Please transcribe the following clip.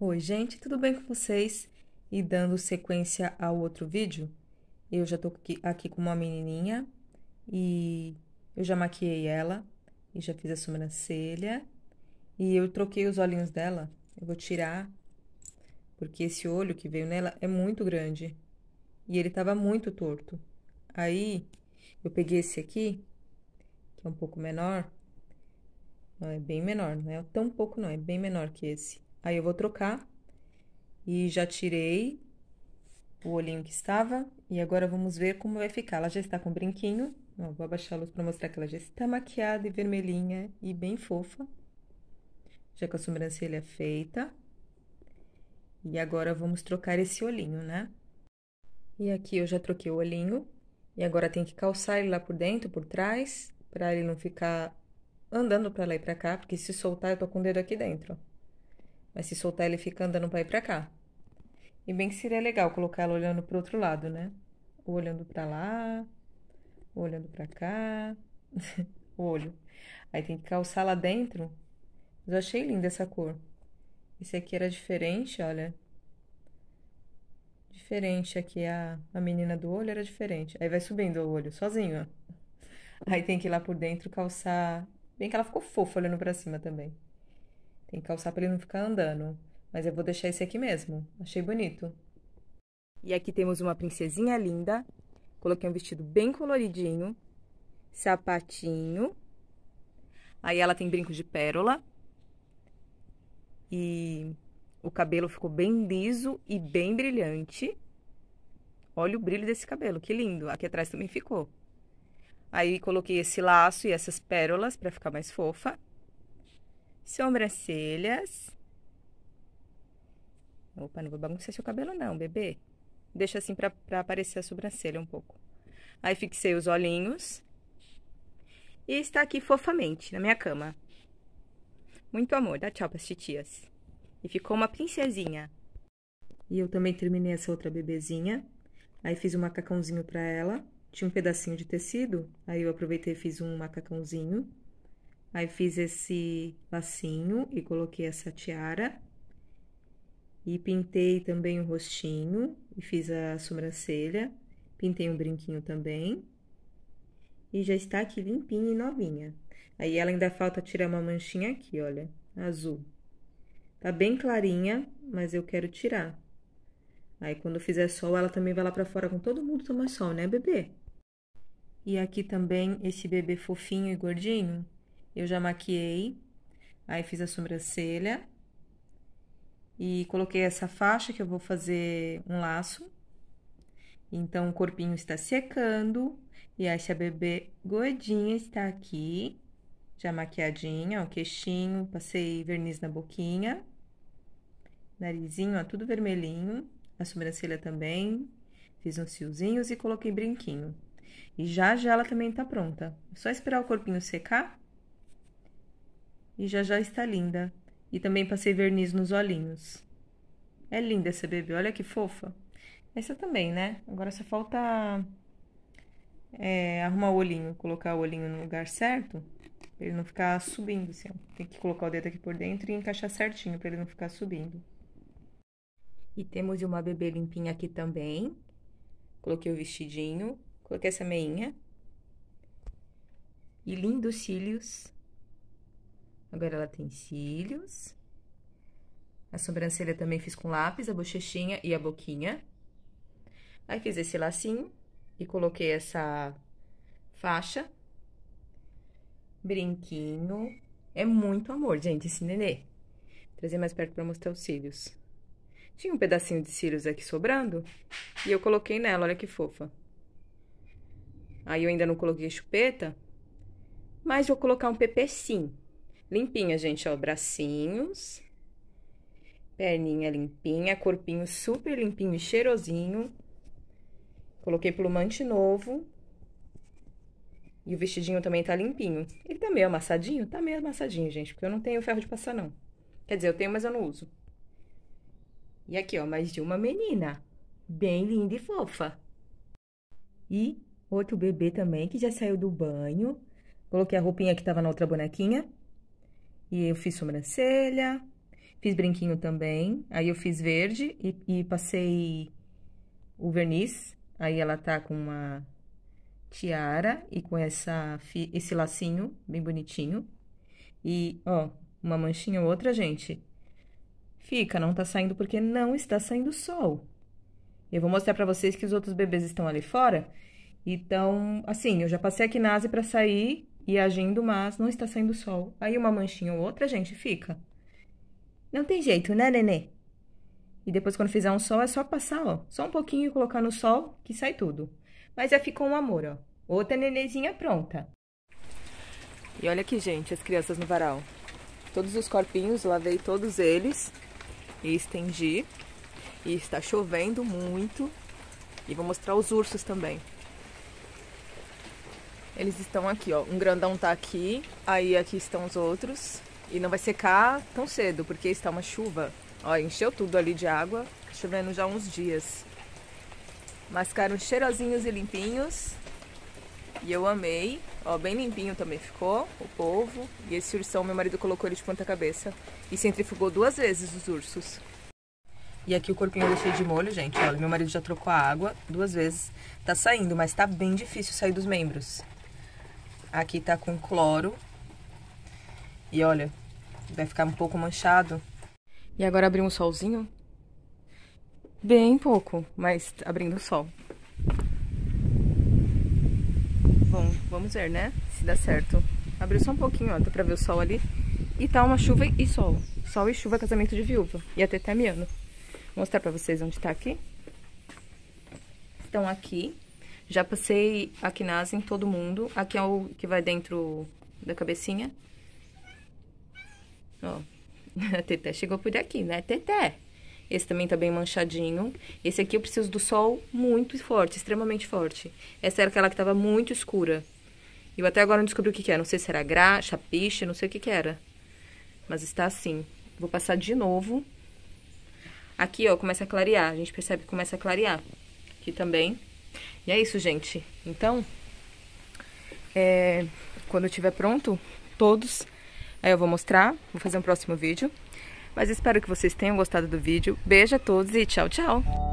Oi, gente, tudo bem com vocês? E dando sequência ao outro vídeo, eu já tô aqui com uma menininha e eu já maquiei ela e já fiz a sobrancelha e eu troquei os olhinhos dela. Eu vou tirar porque esse olho que veio nela é muito grande e ele tava muito torto. Aí eu peguei esse aqui, que é um pouco menor, não é bem menor, não é tão pouco não, é bem menor que esse. Aí eu vou trocar. E já tirei o olhinho que estava. E agora vamos ver como vai ficar. Ela já está com brinquinho. Ó, vou abaixar a luz para mostrar que ela já está maquiada e vermelhinha e bem fofa. Já com a sobrancelha é feita. E agora vamos trocar esse olhinho, né? E aqui eu já troquei o olhinho. E agora tem que calçar ele lá por dentro, por trás, para ele não ficar andando para lá e para cá, porque se soltar eu tô com o dedo aqui dentro, ó mas se soltar ele fica andando para ir para cá. E bem que seria legal colocar ela olhando para outro lado, né? Ou olhando para lá, ou olhando para cá, o olho. Aí tem que calçar lá dentro. Mas eu achei linda essa cor. Esse aqui era diferente, olha. Diferente aqui, a, a menina do olho era diferente. Aí vai subindo o olho, sozinho, ó. Aí tem que ir lá por dentro calçar. Bem que ela ficou fofa olhando pra cima também. Tem que calçar para ele não ficar andando. Mas eu vou deixar esse aqui mesmo. Achei bonito. E aqui temos uma princesinha linda. Coloquei um vestido bem coloridinho. Sapatinho. Aí ela tem brinco de pérola. E o cabelo ficou bem liso e bem brilhante. Olha o brilho desse cabelo, que lindo. Aqui atrás também ficou. Aí coloquei esse laço e essas pérolas para ficar mais fofa sobrancelhas. Opa, não vou bagunçar seu cabelo não, bebê. Deixa assim pra, pra aparecer a sobrancelha um pouco. Aí fixei os olhinhos. E está aqui fofamente na minha cama. Muito amor, dá tchau pras titias. E ficou uma princesinha. E eu também terminei essa outra bebezinha. Aí fiz um macacãozinho para ela. Tinha um pedacinho de tecido, aí eu aproveitei e fiz um macacãozinho. Aí fiz esse lacinho e coloquei essa tiara. E pintei também o rostinho e fiz a sobrancelha. Pintei um brinquinho também. E já está aqui limpinha e novinha. Aí ela ainda falta tirar uma manchinha aqui, olha, azul. Tá bem clarinha, mas eu quero tirar. Aí quando fizer sol, ela também vai lá para fora com todo mundo tomar sol, né, bebê? E aqui também esse bebê fofinho e gordinho, eu já maquiei, aí fiz a sobrancelha e coloquei essa faixa que eu vou fazer um laço. Então o corpinho está secando e essa bebê gordinha está aqui, já maquiadinha, o queixinho, passei verniz na boquinha, narizinho, ó, tudo vermelhinho, a sobrancelha também, fiz uns fiozinhos e coloquei brinquinho. E já já ela também está pronta. É só esperar o corpinho secar e já já está linda. E também passei verniz nos olhinhos. É linda essa bebê, olha que fofa. Essa também, né? Agora só falta é, arrumar o olhinho, colocar o olhinho no lugar certo, pra ele não ficar subindo assim. Ó. Tem que colocar o dedo aqui por dentro e encaixar certinho para ele não ficar subindo. E temos uma bebê limpinha aqui também. Coloquei o vestidinho, coloquei essa meinha. E lindos cílios Agora ela tem cílios. A sobrancelha também fiz com lápis, a bochechinha e a boquinha. Aí fiz esse lacinho e coloquei essa faixa. Brinquinho. É muito amor, gente, esse nenê. Vou trazer mais perto pra mostrar os cílios. Tinha um pedacinho de cílios aqui sobrando e eu coloquei nela, olha que fofa. Aí eu ainda não coloquei chupeta, mas vou colocar um PP sim. Limpinha, gente, ó, bracinhos, perninha limpinha, corpinho super limpinho e cheirosinho. Coloquei plumante novo. E o vestidinho também tá limpinho. Ele tá meio amassadinho? Tá meio amassadinho, gente, porque eu não tenho ferro de passar, não. Quer dizer, eu tenho, mas eu não uso. E aqui, ó, mais de uma menina. Bem linda e fofa. E outro bebê também, que já saiu do banho. Coloquei a roupinha que tava na outra bonequinha. E eu fiz sobrancelha, fiz brinquinho também. Aí eu fiz verde e, e passei o verniz. Aí ela tá com uma tiara e com essa, esse lacinho bem bonitinho. E, ó, uma manchinha ou outra, gente. Fica, não tá saindo porque não está saindo sol. Eu vou mostrar para vocês que os outros bebês estão ali fora. Então, assim, eu já passei aqui na para sair e agindo, mas não está saindo sol. Aí uma manchinha ou outra, gente, fica. Não tem jeito, né, nenê? E depois, quando fizer um sol, é só passar, ó, só um pouquinho e colocar no sol, que sai tudo. Mas já ficou um amor, ó. Outra nenezinha pronta. E olha aqui, gente, as crianças no varal. Todos os corpinhos, lavei todos eles e estendi. E está chovendo muito. E vou mostrar os ursos também. Eles estão aqui, ó. Um grandão tá aqui, aí aqui estão os outros. E não vai secar tão cedo, porque está uma chuva. Ó, encheu tudo ali de água. Tá chovendo já uns dias. Mas ficaram cheirosinhos e limpinhos. E eu amei. Ó, bem limpinho também ficou, o polvo. E esse ursão, meu marido colocou ele de ponta cabeça. E centrifugou duas vezes os ursos. E aqui o corpinho eu deixei de molho, gente. Olha, meu marido já trocou a água duas vezes. Tá saindo, mas tá bem difícil sair dos membros. Aqui tá com cloro. E olha, vai ficar um pouco manchado. E agora abriu um solzinho? Bem pouco, mas abrindo o sol. Bom, vamos ver, né? Se dá certo. Abriu só um pouquinho, ó, dá pra ver o sol ali. E tá uma chuva e sol. Sol e chuva, casamento de viúva. E até tá miando. Vou mostrar pra vocês onde tá aqui. Estão aqui. Já passei a quinase em todo mundo. Aqui é o que vai dentro da cabecinha. Ó, a Teté chegou por aqui, né, Teté? Esse também tá bem manchadinho. Esse aqui eu preciso do sol muito forte, extremamente forte. Essa era aquela que tava muito escura. Eu até agora não descobri o que, que era. Não sei se era graxa, piche, não sei o que, que era. Mas está assim. Vou passar de novo. Aqui, ó, começa a clarear. A gente percebe que começa a clarear. Aqui também. E é isso, gente. Então, é, quando estiver pronto, todos, aí eu vou mostrar, vou fazer um próximo vídeo. Mas espero que vocês tenham gostado do vídeo. Beijo a todos e tchau, tchau!